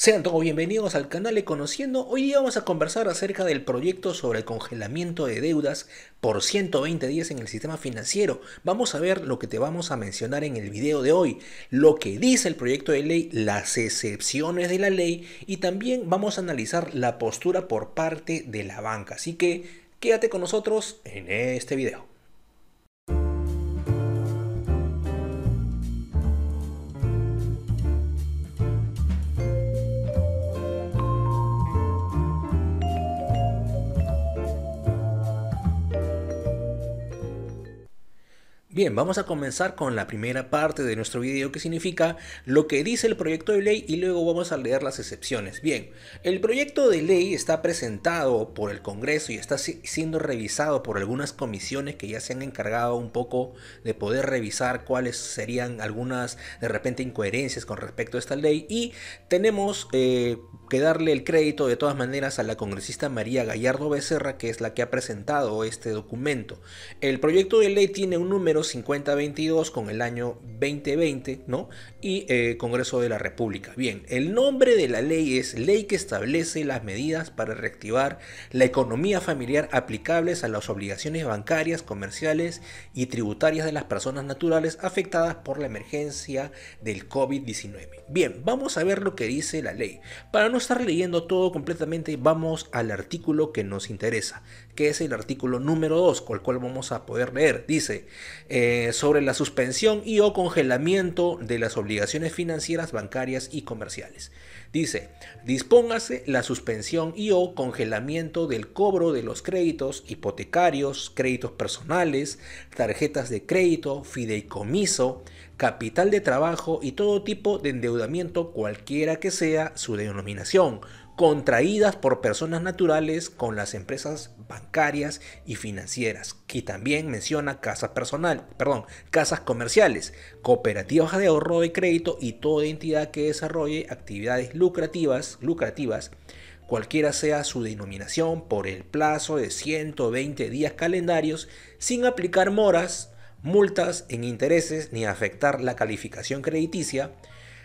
Sean todos bienvenidos al canal de Conociendo. Hoy día vamos a conversar acerca del proyecto sobre el congelamiento de deudas por 120 días en el sistema financiero. Vamos a ver lo que te vamos a mencionar en el video de hoy, lo que dice el proyecto de ley, las excepciones de la ley y también vamos a analizar la postura por parte de la banca. Así que quédate con nosotros en este video. Bien, vamos a comenzar con la primera parte de nuestro video que significa lo que dice el proyecto de ley y luego vamos a leer las excepciones. Bien, el proyecto de ley está presentado por el Congreso y está siendo revisado por algunas comisiones que ya se han encargado un poco de poder revisar cuáles serían algunas de repente incoherencias con respecto a esta ley y tenemos eh, que darle el crédito de todas maneras a la congresista María Gallardo Becerra que es la que ha presentado este documento. El proyecto de ley tiene un número 5022 con el año 2020, ¿no? Y eh, Congreso de la República. Bien, el nombre de la ley es Ley que establece las medidas para reactivar la economía familiar aplicables a las obligaciones bancarias, comerciales y tributarias de las personas naturales afectadas por la emergencia del COVID-19. Bien, vamos a ver lo que dice la ley. Para no estar leyendo todo completamente, vamos al artículo que nos interesa que es el artículo número 2, con el cual vamos a poder leer. Dice, eh, sobre la suspensión y o congelamiento de las obligaciones financieras, bancarias y comerciales. Dice, dispóngase la suspensión y o congelamiento del cobro de los créditos hipotecarios, créditos personales, tarjetas de crédito, fideicomiso, capital de trabajo y todo tipo de endeudamiento cualquiera que sea su denominación contraídas por personas naturales con las empresas bancarias y financieras, que también menciona casas perdón, casas comerciales, cooperativas de ahorro de crédito y toda entidad que desarrolle actividades lucrativas, lucrativas, cualquiera sea su denominación, por el plazo de 120 días calendarios, sin aplicar moras, multas en intereses ni afectar la calificación crediticia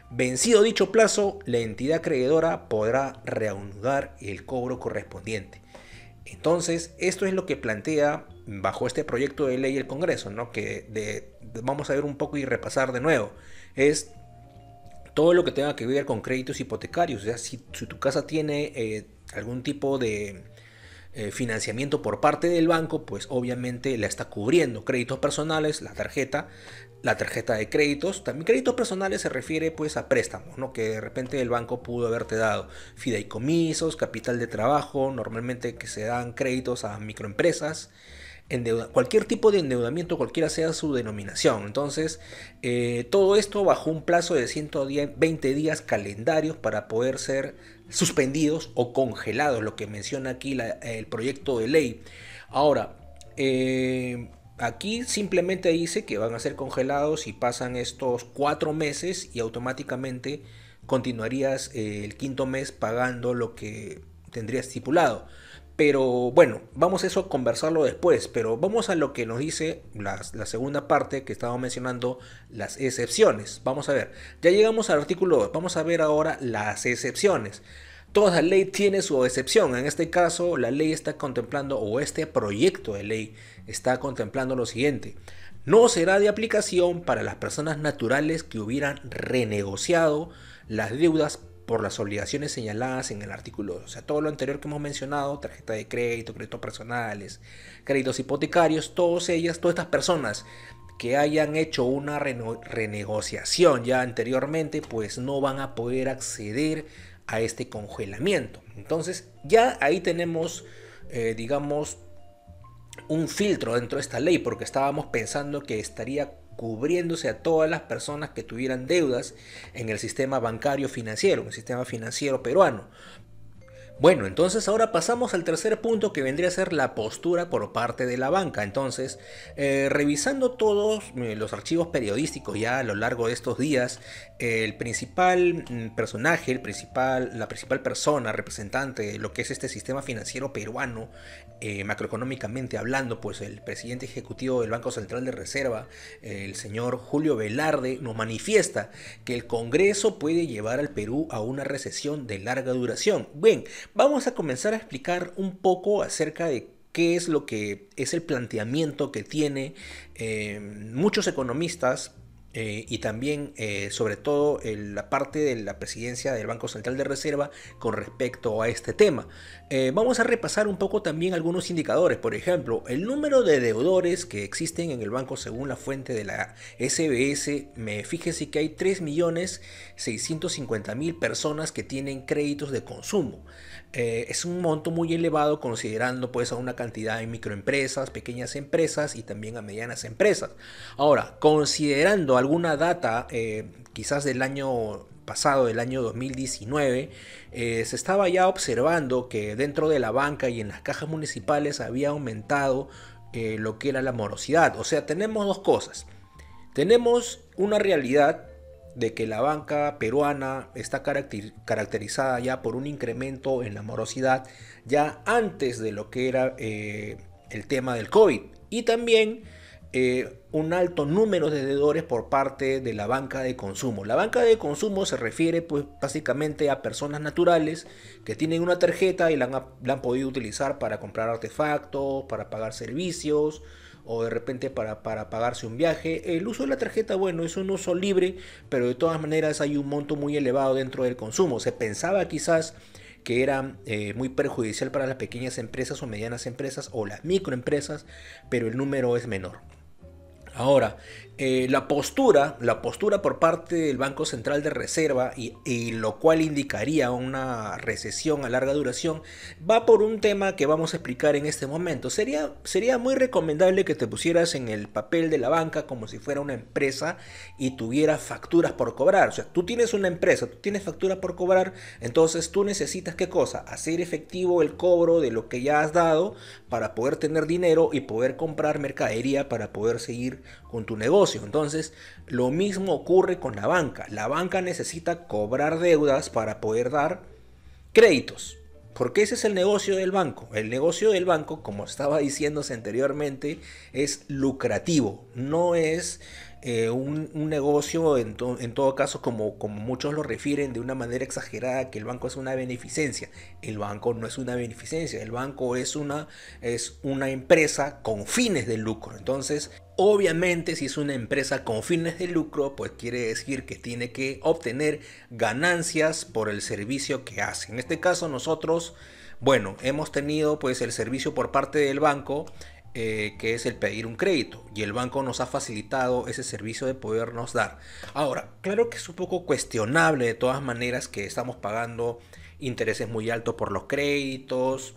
Vencido dicho plazo, la entidad acreedora podrá reanudar el cobro correspondiente. Entonces, esto es lo que plantea bajo este proyecto de ley el Congreso, ¿no? Que vamos a ver un poco y repasar de nuevo. Es todo lo que tenga que ver con créditos hipotecarios. O sea, si, tu casa tiene eh, algún tipo de eh, financiamiento por parte del banco, pues obviamente la está cubriendo. Créditos personales, la tarjeta la tarjeta de créditos, también créditos personales se refiere pues a préstamos, ¿no? Que de repente el banco pudo haberte dado fideicomisos, capital de trabajo, normalmente que se dan créditos a microempresas, cualquier tipo de endeudamiento, cualquiera sea su denominación. Entonces, eh, todo esto bajo un plazo de 120 días calendarios para poder ser suspendidos o congelados, lo que menciona aquí el proyecto de ley. Ahora, eh, Aquí simplemente dice que van a ser congelados y pasan estos cuatro meses y automáticamente continuarías eh, el quinto mes pagando lo que tendrías estipulado. Pero bueno, vamos a eso a conversarlo después, pero vamos a lo que nos dice la, la segunda parte que estaba mencionando, las excepciones. Vamos a ver, ya llegamos al artículo 2, vamos a ver ahora las excepciones. Toda ley tiene su excepción. En este caso, la ley está contemplando, o este proyecto de ley está contemplando lo siguiente. No será de aplicación para las personas naturales que hubieran renegociado las deudas por las obligaciones señaladas en el artículo O sea, todo lo anterior que hemos mencionado, tarjeta de crédito, créditos personales, créditos hipotecarios, todas ellas, todas estas personas que hayan hecho una renegociación ya anteriormente, pues no van a poder acceder a este congelamiento. Entonces ya ahí tenemos, eh, digamos, un filtro dentro de esta ley porque estábamos pensando que estaría cubriéndose a todas las personas que tuvieran deudas en el sistema bancario financiero, en el sistema financiero peruano. Bueno, entonces ahora pasamos al tercer punto que vendría a ser la postura por parte de la banca. Entonces, eh, revisando todos eh, los archivos periodísticos ya a lo largo de estos días, el principal mm, personaje, el principal, la principal persona representante de lo que es este sistema financiero peruano, eh, macroeconómicamente hablando, pues el presidente ejecutivo del Banco Central de Reserva, el señor Julio Velarde, nos manifiesta que el Congreso puede llevar al Perú a una recesión de larga duración. Bien, Vamos a comenzar a explicar un poco acerca de qué es lo que es el planteamiento que tiene eh, muchos economistas eh, y también eh, sobre todo la parte de la presidencia del Banco Central de Reserva con respecto a este tema. vamos a repasar un poco también algunos indicadores, por ejemplo, el número de deudores que existen en el banco según la fuente de la SBS, me fíjese que hay 3.650.000 personas que tienen créditos de consumo. Eh, es un monto muy elevado considerando pues a una cantidad de microempresas, pequeñas empresas y también a medianas empresas. Ahora, considerando alguna data eh, quizás del año pasado, del año 2019, eh, se estaba ya observando que dentro de la banca y en las cajas municipales había aumentado lo que era la morosidad. O sea, tenemos dos cosas. Tenemos una realidad de que la banca peruana está caracterizada ya por un incremento en la morosidad ya antes de lo que era eh, el tema del COVID y también eh, un alto número de deudores por parte de la banca de consumo. La banca de consumo se refiere pues básicamente a personas naturales que tienen una tarjeta y la han podido utilizar para comprar artefactos, para pagar servicios, o de repente para, pagarse un viaje. El uso de la tarjeta, bueno, es un uso libre, pero de todas maneras hay un monto muy elevado dentro del consumo. Se pensaba quizás que era eh, muy perjudicial para las pequeñas empresas o medianas empresas o las microempresas, pero el número es menor. Ahora, eh, la postura, la postura por parte del Banco Central de Reserva, y, lo cual indicaría una recesión a larga duración, va por un tema que vamos a explicar en este momento. Sería, sería muy recomendable que te pusieras en el papel de la banca como si fuera una empresa y tuviera facturas por cobrar. O sea, tú tienes una empresa, tú tienes facturas por cobrar, entonces tú necesitas qué cosa? Hacer efectivo el cobro de lo que ya has dado para poder tener dinero y poder comprar mercadería para poder seguir con tu negocio. Entonces, lo mismo ocurre con la banca. La banca necesita cobrar deudas para poder dar créditos. Porque ese es el negocio del banco. El negocio del banco, como estaba diciéndose anteriormente, es lucrativo. No es eh, un, negocio, en, todo caso, como, como muchos lo refieren de una manera exagerada, que el banco es una beneficencia. El banco no es una beneficencia, el banco es una, es una empresa con fines de lucro. Entonces, obviamente, si es una empresa con fines de lucro, pues quiere decir que tiene que obtener ganancias por el servicio que hace. En este caso, nosotros, bueno, hemos tenido pues el servicio por parte del banco eh, que es el pedir un crédito. Y el banco nos ha facilitado ese servicio de podernos dar. Ahora, claro que es un poco cuestionable de todas maneras que estamos pagando intereses muy altos por los créditos.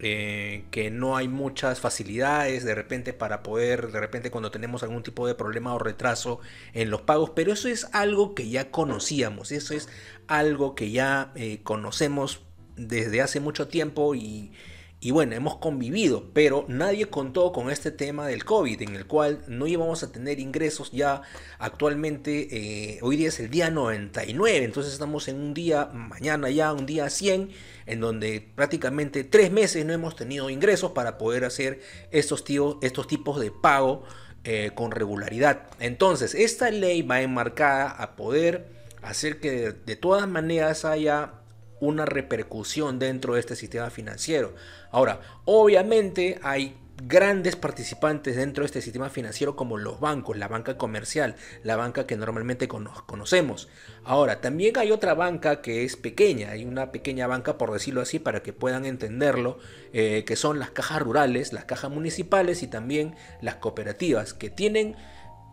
Eh, que no hay muchas facilidades de repente para poder, de repente cuando tenemos algún tipo de problema o retraso en los pagos, pero eso es algo que ya conocíamos, eso es algo que ya eh, conocemos desde hace mucho tiempo y, y bueno, hemos convivido, pero nadie contó con este tema del COVID, en el cual no íbamos a tener ingresos ya actualmente. Eh, hoy día es el día 99, entonces estamos en un día, mañana ya, un día 100, en donde prácticamente tres meses no hemos tenido ingresos para poder hacer estos, estos tipos de pago eh, con regularidad. Entonces, esta ley va enmarcada a poder hacer que de todas maneras haya una repercusión dentro de este sistema financiero. Ahora, obviamente hay grandes participantes dentro de este sistema financiero como los bancos, la banca comercial, la banca que normalmente conocemos. Ahora, también hay otra banca que es pequeña, hay una pequeña banca por decirlo así para que puedan entenderlo, eh, que son las cajas rurales, las cajas municipales y también las cooperativas, que tienen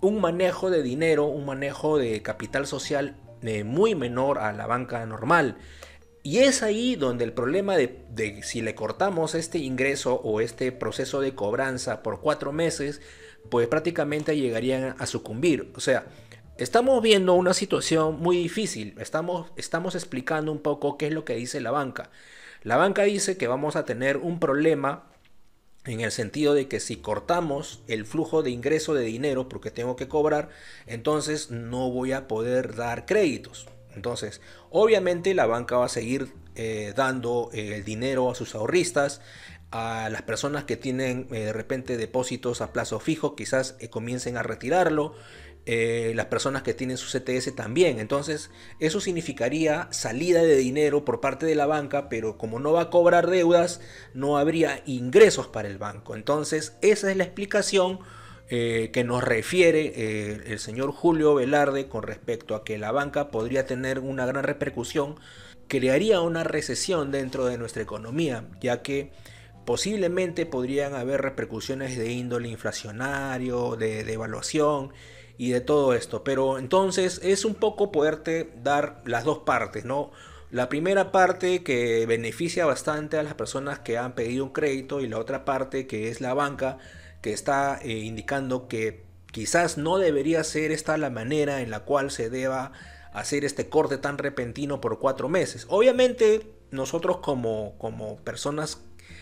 un manejo de dinero, un manejo de capital social eh, muy menor a la banca normal. Y es ahí donde el problema de, si le cortamos este ingreso o este proceso de cobranza por cuatro meses, pues prácticamente llegarían a sucumbir. O sea, estamos viendo una situación muy difícil. Estamos, estamos explicando un poco qué es lo que dice la banca. La banca dice que vamos a tener un problema en el sentido de que si cortamos el flujo de ingreso de dinero porque tengo que cobrar, entonces no voy a poder dar créditos. Entonces, obviamente la banca va a seguir eh, dando eh, el dinero a sus ahorristas, a las personas que tienen eh, de repente depósitos a plazo fijo, quizás comiencen a retirarlo, las personas que tienen su CTS también. Entonces, eso significaría salida de dinero por parte de la banca, pero como no va a cobrar deudas, no habría ingresos para el banco. Entonces, esa es la explicación eh, que nos refiere eh, el señor Julio Velarde con respecto a que la banca podría tener una gran repercusión, crearía una recesión dentro de nuestra economía, ya que posiblemente podrían haber repercusiones de índole inflacionario, de devaluación y de todo esto. Pero entonces es un poco poderte dar las dos partes, ¿no? La primera parte que beneficia bastante a las personas que han pedido un crédito y la otra parte que es la banca que está eh, indicando que quizás no debería ser esta la manera en la cual se deba hacer este corte tan repentino por cuatro meses. Obviamente nosotros como, como personas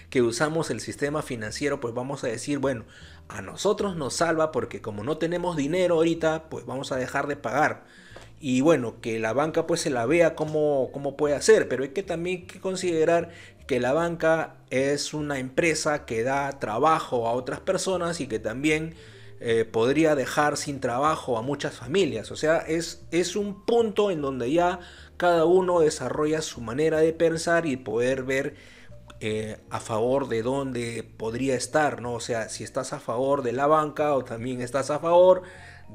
que usamos el sistema financiero, pues vamos a decir, bueno, a nosotros nos salva porque como no tenemos dinero ahorita, pues vamos a dejar de pagar. Y bueno, que la banca pues se la vea como, como puede hacer, pero hay que también que considerar que la banca es una empresa que da trabajo a otras personas y que también eh, podría dejar sin trabajo a muchas familias. O sea, es, es un punto en donde ya cada uno desarrolla su manera de pensar y poder ver eh, a favor de dónde podría estar, ¿no? O sea, si estás a favor de la banca o también estás a favor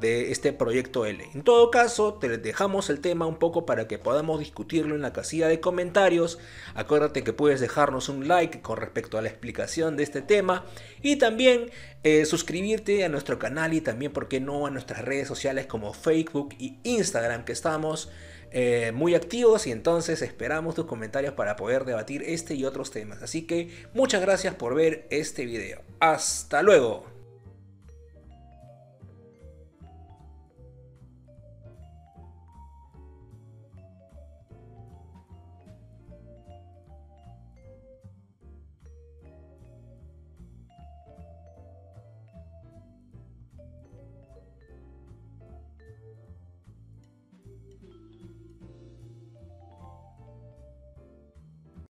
de este proyecto L. En todo caso, te dejamos el tema un poco para que podamos discutirlo en la casilla de comentarios. Acuérdate que puedes dejarnos un like con respecto a la explicación de este tema y también eh, suscribirte a nuestro canal y también, por qué no, a nuestras redes sociales como Facebook y Instagram que estamos eh, muy activos y entonces esperamos tus comentarios para poder debatir este y otros temas. Así que muchas gracias por ver este video. Hasta luego.